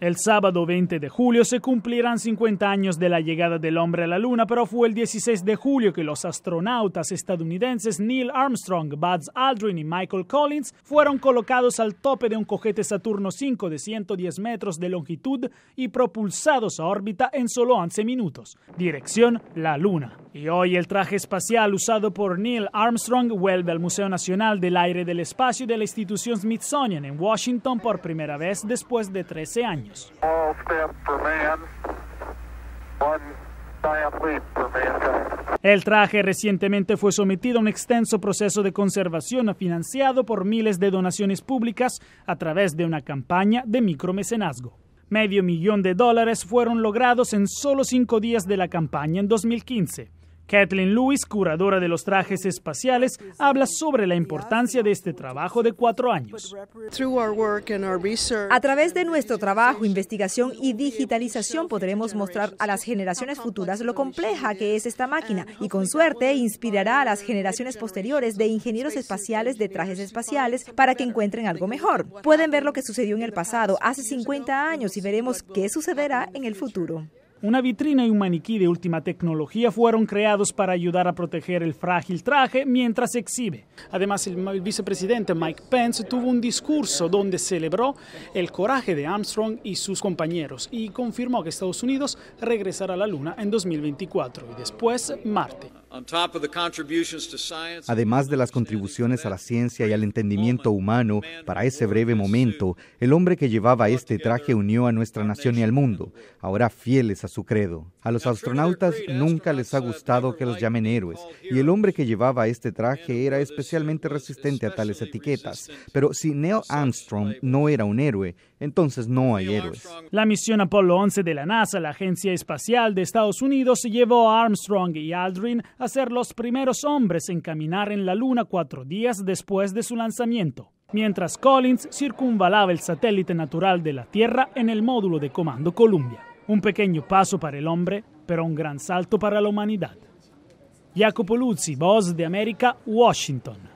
El sábado 20 de julio se cumplirán 50 años de la llegada del hombre a la Luna, pero fue el 16 de julio que los astronautas estadounidenses Neil Armstrong, Buzz Aldrin y Michael Collins fueron colocados al tope de un cojete Saturno V de 110 metros de longitud y propulsados a órbita en solo 11 minutos. Dirección la Luna. Y hoy el traje espacial usado por Neil Armstrong vuelve al Museo Nacional del Aire y del Espacio de la institución Smithsonian en Washington por primera vez después de 13 años. El traje recientemente fue sometido a un extenso proceso de conservación financiado por miles de donaciones públicas a través de una campaña de micromecenazgo. Medio millón de dólares fueron logrados en solo cinco días de la campaña en 2015. Kathleen Lewis, curadora de los trajes espaciales, habla sobre la importancia de este trabajo de cuatro años. A través de nuestro trabajo, investigación y digitalización podremos mostrar a las generaciones futuras lo compleja que es esta máquina y con suerte inspirará a las generaciones posteriores de ingenieros espaciales de trajes espaciales para que encuentren algo mejor. Pueden ver lo que sucedió en el pasado hace 50 años y veremos qué sucederá en el futuro una vitrina y un maniquí de última tecnología fueron creados para ayudar a proteger el frágil traje mientras se exhibe. Además, el, el, vicepresidente Mike Pence tuvo un discurso donde celebró el coraje de Armstrong y sus compañeros y confirmó que Estados Unidos regresará a la Luna en 2024 y después Marte. Además de las contribuciones a la ciencia y al entendimiento humano, para ese breve momento, el hombre que llevaba este traje unió a nuestra nación y al mundo, ahora fieles a su credo. A los astronautas nunca les ha uh, gustado que los llamen héroes, y el hombre que llevaba este traje era especialmente resistente a tales etiquetas. Pero si Neil Armstrong no era un héroe, entonces no hay héroes. La misión Apolo 11 de la NASA, la Agencia Espacial de Estados Unidos, llevó a Armstrong y Aldrin a ser los primeros hombres en caminar en la Luna cuatro días después de su lanzamiento, mientras Collins circunvalaba el satélite natural de la Tierra en el módulo de comando Columbia. Un pequeño paso para el hombre, pero un gran salto para la humanidad. Jacopo Luzzi, Voz de América, Washington.